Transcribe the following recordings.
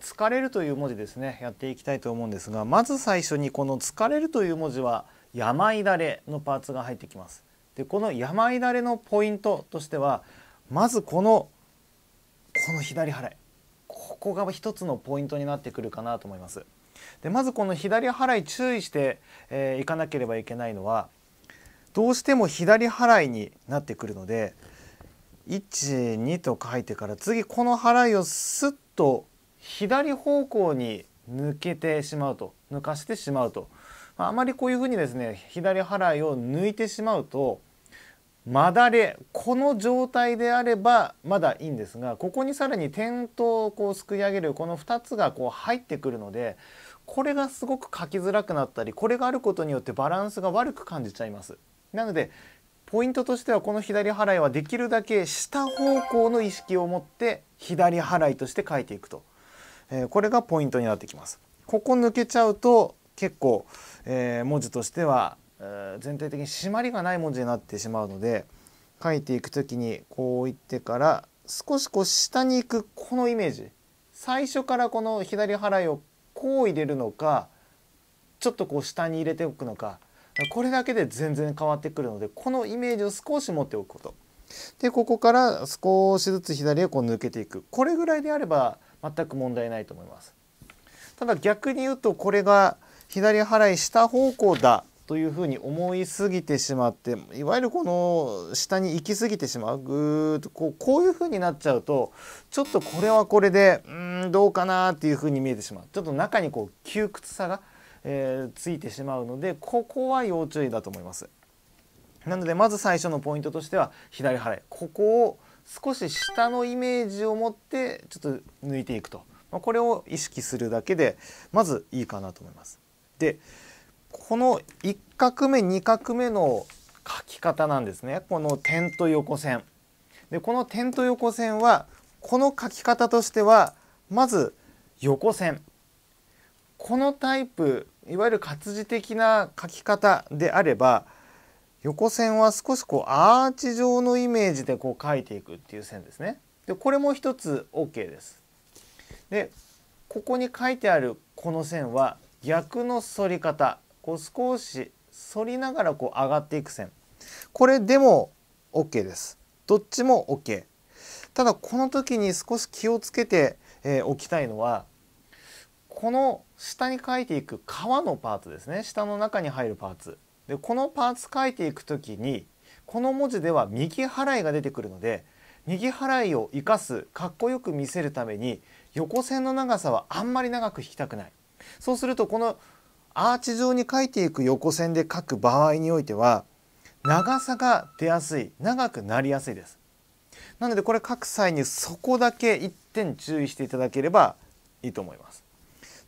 疲れるという文字ですねやっていきたいと思うんですがまず最初にこの疲れるという文字はいだれのパーツが入ってきますでこのいだれのポイントとしてはまずこのこの左払いここが一つのポイントになってくるかなと思いますでまずこの左払い注意してい、えー、かなければいけないのはどうしても左払いになってくるので12と書いてから次この払いをスッと左方向に抜けてしまうと抜かしてしまうと、まあ、あまりこういうふうにですね左払いを抜いてしまうとまだれこの状態であればまだいいんですがここにさらに点をこうすくい上げるこの2つがこう入ってくるのでこれがすごく書きづらくなったりこれがあることによってバランスが悪く感じちゃいます。なのでポイントとしてはこの左払いはできるだけ下方向の意識を持って左払いとして書いていくと。えー、これがポイントになってきます。ここ抜けちゃうと結構、えー、文字としては、えー、全体的に締まりがない文字になってしまうので書いていく時にこういってから少しこう下に行くこのイメージ最初からこの左払いをこう入れるのかちょっとこう下に入れておくのかこれだけで全然変わってくるのでこのイメージを少し持っておくことでここから少しずつ左へこう抜けていくこれぐらいであれば全く問題ないと思います。ただ逆に言うとこれが左払い下方向だというふうに思いすぎてしまっていわゆるこの下に行き過ぎてしまうぐーっとこうこういうふうになっちゃうとちょっとこれはこれでうんどうかなっていうふうに見えてしまうちょっと中にこう窮屈さが、えー、ついてしまうのでここは要注意だと思います。なのでまず最初のポイントとしては左払いここを少し下のイメージを持ってちょっと抜いていくと、まあ、これを意識するだけでまずいいかなと思います。でこの1画目2画目の書き方なんですねこの点と横線。でこの点と横線はこの書き方としてはまず横線このタイプいわゆる活字的な書き方であれば横線は少しこうアーチ状のイメージでこう描いていくっていう線ですね。でこれも一つ OK です。でここに書いてあるこの線は逆の反り方こう少し反りながらこう上がっていく線これでも OK です。どっちも OK。ただこの時に少し気をつけて、えー、きたいのはこの下に書いていく皮のパーツですね下の中に入るパーツでこのパーツ書いていく時にこの文字では右払いが出てくるので右払いを生かすかっこよく見せるために横線の長さはあんまり長く引きたくないそうするとこのアーチ状に書いていく横線で書く場合においては長さが出やすい長くなりやすいですなのでこれ書く際にそこだけ1点注意していただければいいと思います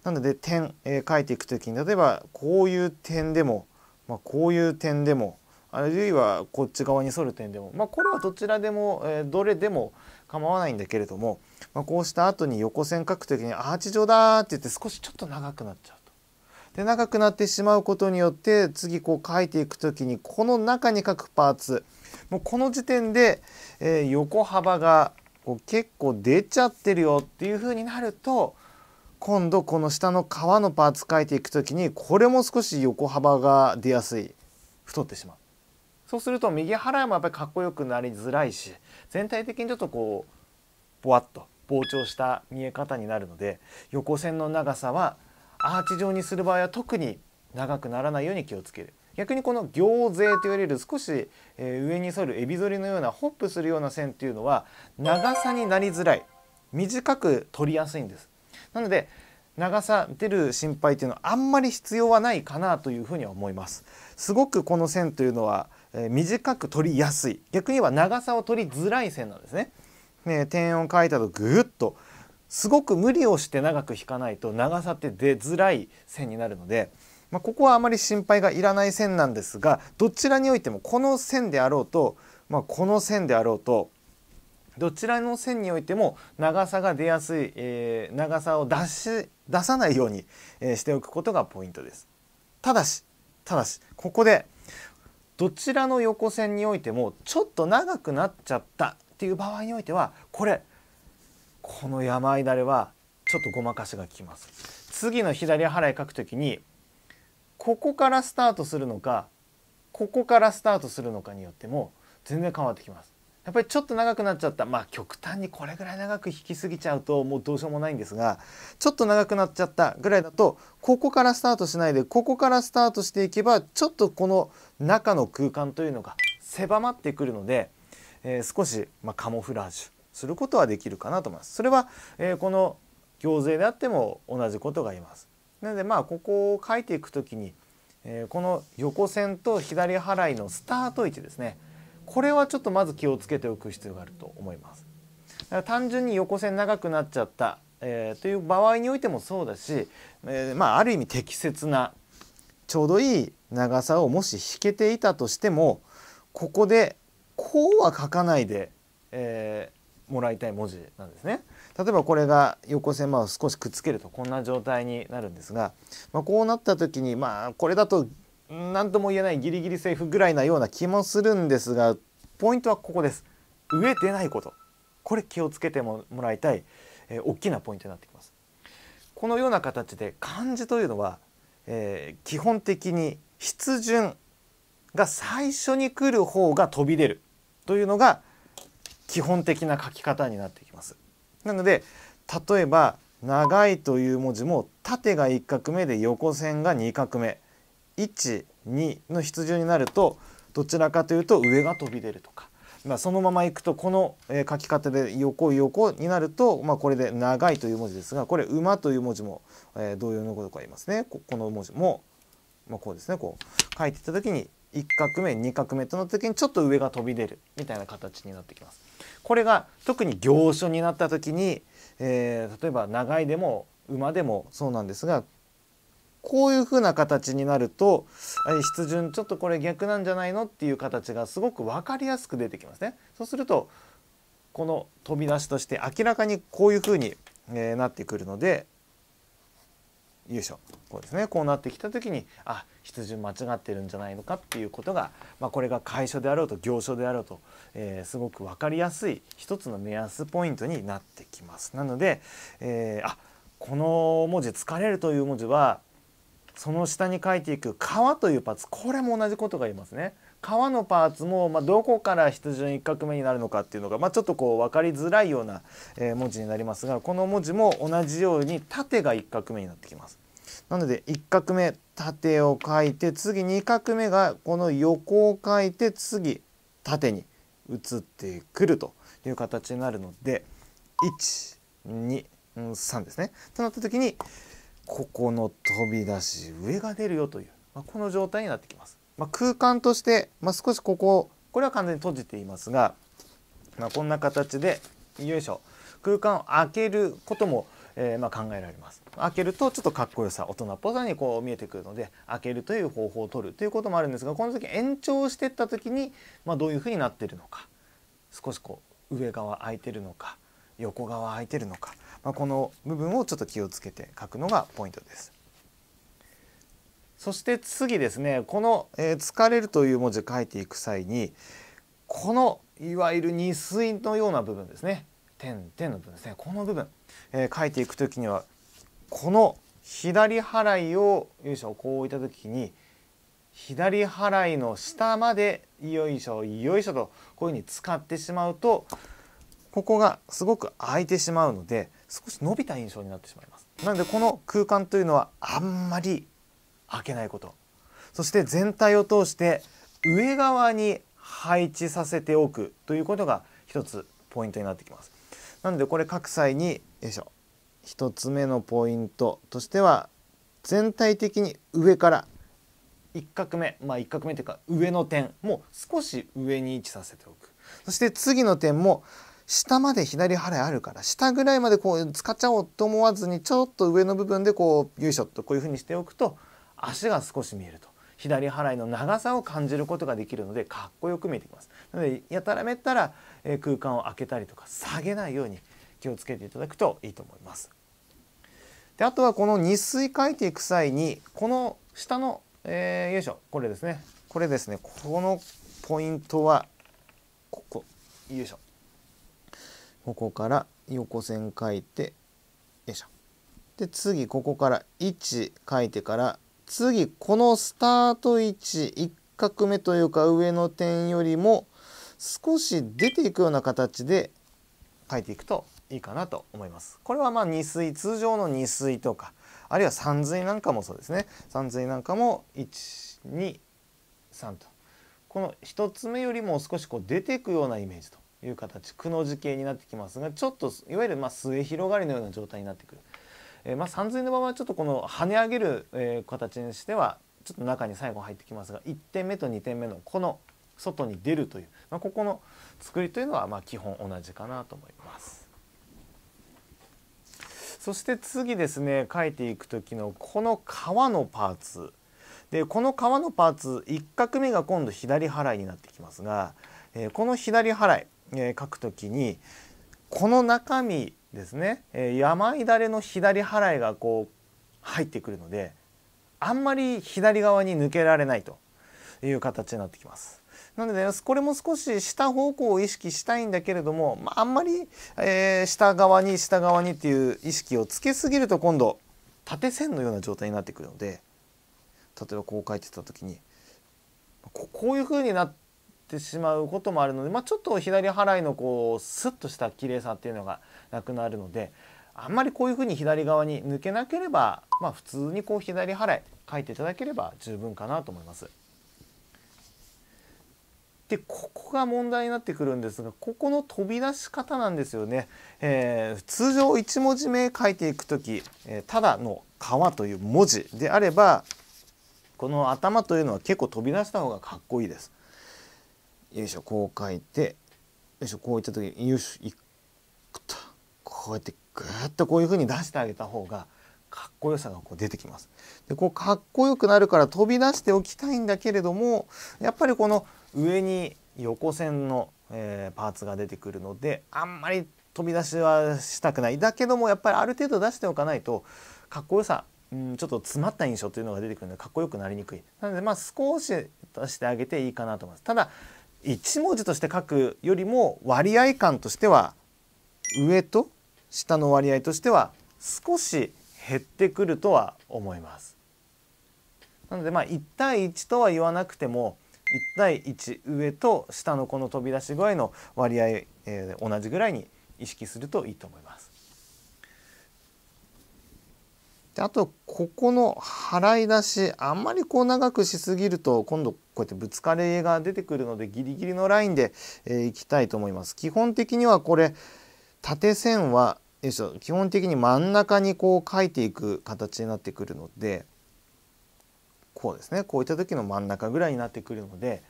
なので点、えー、書いていく時に例えばこういう点でもまあ、こういう点でもあるいはこっち側に反る点でも、まあ、これはどちらでも、えー、どれでも構わないんだけれども、まあ、こうした後に横線書く時にアーチ状だって言って少しちょっと長くなっちゃうと。で長くなってしまうことによって次こう書いていく時にこの中に書くパーツもうこの時点で、えー、横幅がこう結構出ちゃってるよっていう風になると今度この下の皮のパーツ描いていく時にこれも少し横幅が出やすい太ってしまうそうすると右払いもやっぱりかっこよくなりづらいし全体的にちょっとこうぼわっと膨張した見え方になるので横線の長さはアーチ状にする場合は特に長くならないように気をつける逆にこの行勢といわれる少し上に反るエビ反りのようなホップするような線っていうのは長さになりづらい短く取りやすいんですなので長さ出る心配というのはあんまり必要はないかなというふうには思いますすごくこの線というのは、えー、短く取りやすい逆には長さを取りづらい線なんですねね点を書いたとぐっとすごく無理をして長く引かないと長さって出づらい線になるのでまあ、ここはあまり心配がいらない線なんですがどちらにおいてもこの線であろうと、まあ、この線であろうとどちらの線においても長さが出やすい、えー、長さを出し出さないように、えー、しておくことがポイントです。ただしただしここでどちらの横線においてもちょっと長くなっちゃったっていう場合においてはこれこの山いだれはちょっとごまかしが効きます。次の左払い書くときにここからスタートするのかここからスタートするのかによっても全然変わってきます。やっぱりちょっと長くなっちゃったまあ極端にこれぐらい長く引きすぎちゃうともうどうしようもないんですがちょっと長くなっちゃったぐらいだとここからスタートしないでここからスタートしていけばちょっとこの中の空間というのが狭まってくるので、えー、少し、まあ、カモフラージュすることはできるかなと思います。それは、えー、この行税であっても同じことが言います。なのでまあここを書いていく時に、えー、この横線と左払いのスタート位置ですね。これはちょっとまず気をつけておく必要があると思います。だから単純に横線長くなっちゃった、えー、という場合においてもそうだし、えー、まあ、ある意味適切なちょうどいい長さをもし引けていたとしてもここでこうは書かないで、えー、もらいたい文字なんですね。例えばこれが横線まを少しくっつけるとこんな状態になるんですが、まあ、こうなった時にまあこれだと何とも言えないギリギリセーフぐらいなような気もするんですがポイントはここです上出ないことこれ気をつけてもらいたい、えー、大きなポイントになってきますこのような形で漢字というのは、えー、基本的に筆順が最初に来る方が飛び出るというのが基本的な書き方になってきますなので例えば長いという文字も縦が1画目で横線が2画目12の筆順になるとどちらかというと上が飛び出るとか、まあ、そのままいくとこの、え書き方で横横になると、まあ、これで「長い」という文字ですがこれ「馬」という文字も、え同様のことがありますね。ここの文字も、まあ、こうですねこう書いてた時に1画目2画目となった時にちょっと上が飛び出るみたいな形になってきます。これが特に行書になった時に、えー、例えば「長い」でも「馬」でもそうなんですがこういう風な形になると筆順ちょっとこれ逆なんじゃないのっていう形がすごく分かりやすく出てきますね。そうするとこの飛び出しとして明らかにこういう風に、えなってくるのでよいしょこうですねこうなってきた時にあ筆順間違ってるんじゃないのかっていうことが、まあ、これが楷書であろうと行書であろうと、えー、すごく分かりやすい一つの目安ポイントになってきます。なので、えー、あこの文字「疲れる」という文字はその下に書いていく皮というパーツこれも同じことが言えますね。皮のパーツも、まあ、どこから筆順1画目になるのかっていうのが、まあ、ちょっとこう分かりづらいような、え文字になりますがこの文字も同じように縦が1画目になってきます。なので1画目縦を書いて次2画目がこの横を書いて次縦に移ってくるという形になるので123ですね。となった時にここの飛び出し上が出るよという、まあ、この状態になってきます。まあ、空間として、まあ、少しこここれは完全に閉じていますが、まあ、こんな形でよいしょ空間を開けることも、えー、まあ考えられます開けるとちょっとかっこよさ大人っぽさにこう見えてくるので開けるという方法を取るということもあるんですがこの時延長してった時に、まあ、どういうふうになってるのか少しこう上側空いてるのか横側空いてるのかまあ、この部分をちょっと気をつけて書くのがポイントです。そして次ですねこの、えー、疲れる」という文字を書いていく際にこのいわゆる二水のような部分ですね点点の部分ですねこの部分、えー、書いていく時にはこの左払いをよいしょこう置いた時に左払いの下までよいしょよいしょとこういうふうに使ってしまうとここがすごく空いてしまうので少し伸びた印象になってしまいますなのでこの空間というのはあんまり開けないことそして全体を通して上側に配置させておくということが一つポイントになってきますなのでこれ各際によいしょ1つ目のポイントとしては全体的に上から1画目まあ1画目というか上の点も少し上に位置させておくそして次の点も下まで左払いあるから下ぐらいまでこう使っちゃおうと思わずにちょっと上の部分でこうよいしょっとこういうふうにしておくと足が少し見えると左払いの長さを感じることができるのでかっこよく見えてきます。なのでやたらめったら空間を空けたりとか下げないように気をつけていただくといいと思います。であとはこの日水書いていく際にこの下の、えー、よいしょこれですねこれですねこのポイントはここよいしょここから横線書いてよいしょで次ここから1書いてから次このスタート位置1画目というか上の点よりも少し出ていくような形で書いていくといいかなと思います。これはまあ2水通常の2水とかあるいは3水なんかもそうですね3水なんかも123とこの1つ目よりも少しこう出ていくようなイメージという形くの字形になってきますがちょっといわゆるまあ末広がりのような状態になってくる、えー、ま三髄の場合はちょっとこの跳ね上げる、えー、形にしてはちょっと中に最後入ってきますが1点目と2点目のこの外に出るという、まあ、ここの作りというのはまあ基本同じかなと思います。そして次ですね書いていく時のこの皮のパーツでこの皮のパーツ1画目が今度左払いになってきますが、えー、この左払いえー、書くときにこの中身ですね、えー、病だれの左払いがこう入ってくるのであんまり左側に抜けられないという形になってきます。なので、これも少し下方向を意識したいんだけれども、まあ、んまり、えー、下側に下側にっていう意識をつけすぎると今度縦線のような状態になってくるので例えばこう書いてた時にこういう風になってってしまうこともあるので、まあ、ちょっと左払いのこうスッとした綺麗さっていうのがなくなるのであんまりこういうふうに左側に抜けなければ、まあ、普通にこう左払い書いていただければ十分かなと思います。でここが問題になってくるんですがここの飛び出し方なんですよね、えー、通常1文字目書いていく時「えー、ただの川」という文字であればこの頭というのは結構飛び出した方がかっこいいです。よいしょこう書いてよいしょこういった時によいしょいくとこうやってグーッとこういうふうに出してあげた方がかっこよさがこう出てきます。でこうかっこよくなるから飛び出しておきたいんだけれどもやっぱりこの上に横線の、えー、パーツが出てくるのであんまり飛び出しはしたくないだけどもやっぱりある程度出しておかないとかっこよさ、うん、ちょっと詰まった印象というのが出てくるのでかっこよくなりにくいなのでまあ少し出してあげていいかなと思います。ただ1文字として書くよりも割合感としては上と下の割合としては少し減ってくるとは思います。なのでまあ1対1とは言わなくても1対1上と下のこの飛び出し具合の割合、えー、同じぐらいに意識するといいと思います。であとここの払い出しあんまりこう長くしすぎると今度こうやってぶつかりが出てくるのでギリギリのラインで、えー、いきたいと思います。基本的にはこれ縦線は基本的に真ん中にこう書いていく形になってくるのでこうですねこういった時の真ん中ぐらいになってくるので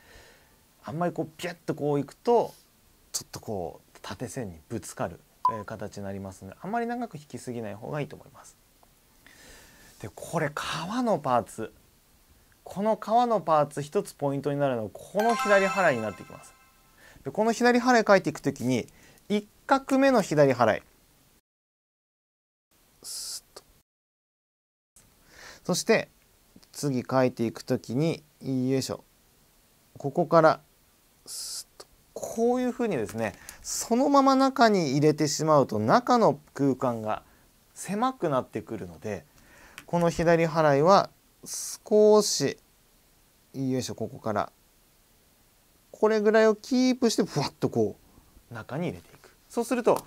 あんまりこうピュッとこういくとちょっとこう縦線にぶつかる、えー、形になりますのであんまり長く引きすぎない方がいいと思います。でこれ皮のパーツこの皮のパーツ一つポイントになるのはこの左払いになってきますでこの左払い書いていくときに一画目の左払いそして次書いていくときによいしょここからこういうふうにですねそのまま中に入れてしまうと中の空間が狭くなってくるのでこの左払いは少しよいしょここからこれぐらいをキープしてふわっとこう中に入れていくそうすると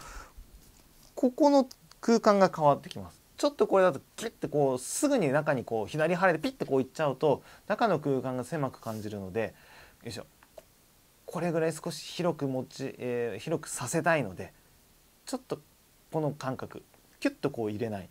ここの空間が変わってきますちょっとこれだとキュッてこうすぐに中にこう左れでピッてこういっちゃうと中の空間が狭く感じるのでよいしょこれぐらい少し広く持ち、えー、広くさせたいのでちょっとこの感覚、キュッとこう入れない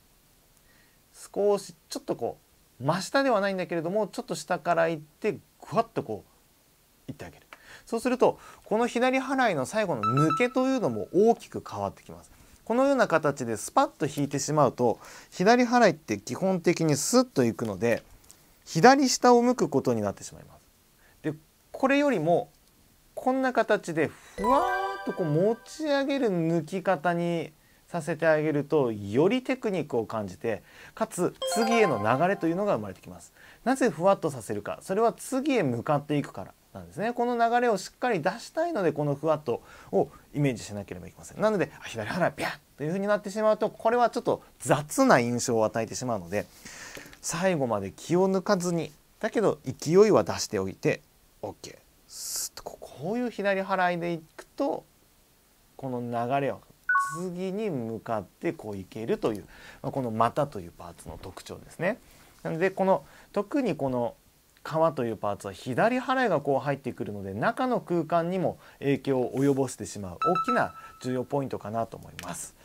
少しちょっとこう真下ではないんだけれどもちょっと下から行ってぐわっとこう行ってあげるそうするとこの左払いの最後の抜けというのも大きく変わってきますこのような形でスパッと引いてしまうと左払いって基本的にスッといくので左下を向くことになってしまいますでこれよりもこんな形でふわーっとこう持ち上げる抜き方にさせてあげるとよりテクニックを感じてかつ次への流れというのが生まれてきますなぜふわっとさせるかそれは次へ向かっていくからなんですねこの流れをしっかり出したいのでこのふわっとをイメージしなければいけませんなので左腹ビャッという風になってしまうとこれはちょっと雑な印象を与えてしまうので最後まで気を抜かずにだけど勢いは出しておいて OK スッとこういう左払いでいくとこの流れを次に向かってこういけるという、まあ、この股というパーツの特徴ですね。なのでこの特にこの皮というパーツは左払いがこう入ってくるので中の空間にも影響を及ぼしてしまう大きな重要ポイントかなと思います。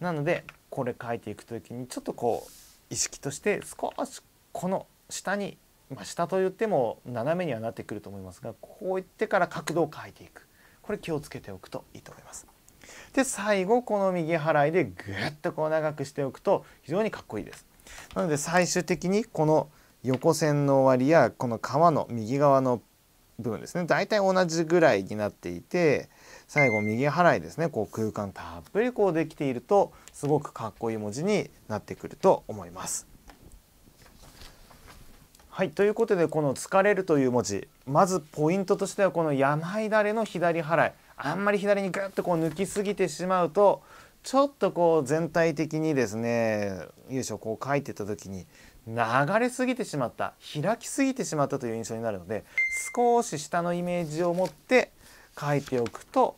なのでこれ書いていく時にちょっとこう意識として少しこの下に、まあ、下と言っても斜めにはなってくると思いますがこういってから角度を変えていくこれ気をつけておくといいと思います。で最後この右払いでぐっとこう長くしておくと非常にかっこいいです。なので最終的にこの横線の終わりやこの皮の右側の部分ですね大体同じぐらいになっていて最後右払いですねこう空間たっぷりこうできているとすごくかっこいい文字になってくると思います。はいということでこの「疲れる」という文字まずポイントとしてはこの「いだれの左払い」あんまり左にグッとこう抜きすぎてしまうとちょっとこう全体的にですね優勝こう書いてた時に流れすぎてしまった開きすぎてしまったという印象になるので少し下のイメージを持って書いておくと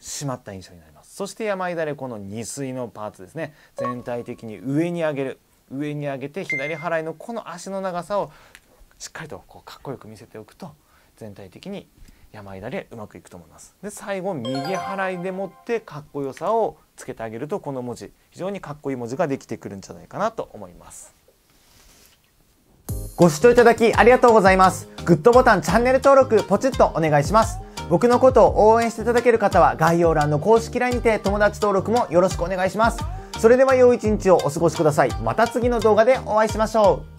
締まった印象になりますそして山いだれこの二水のパーツですね全体的に上に上げる上に上げて左払いのこの足の長さをしっかりとこうかっこよく見せておくと全体的に山間でうまくいくと思います。で最後右払いでもってかっこよさをつけてあげるとこの文字非常にかっこいい文字ができてくるんじゃないかなと思います。ご視聴いただきありがとうございます。グッドボタン、チャンネル登録ポチッとお願いします。僕のことを応援していただける方は概要欄の公式 LINE にて友達登録もよろしくお願いします。それでは良い一日をお過ごしください。また次の動画でお会いしましょう。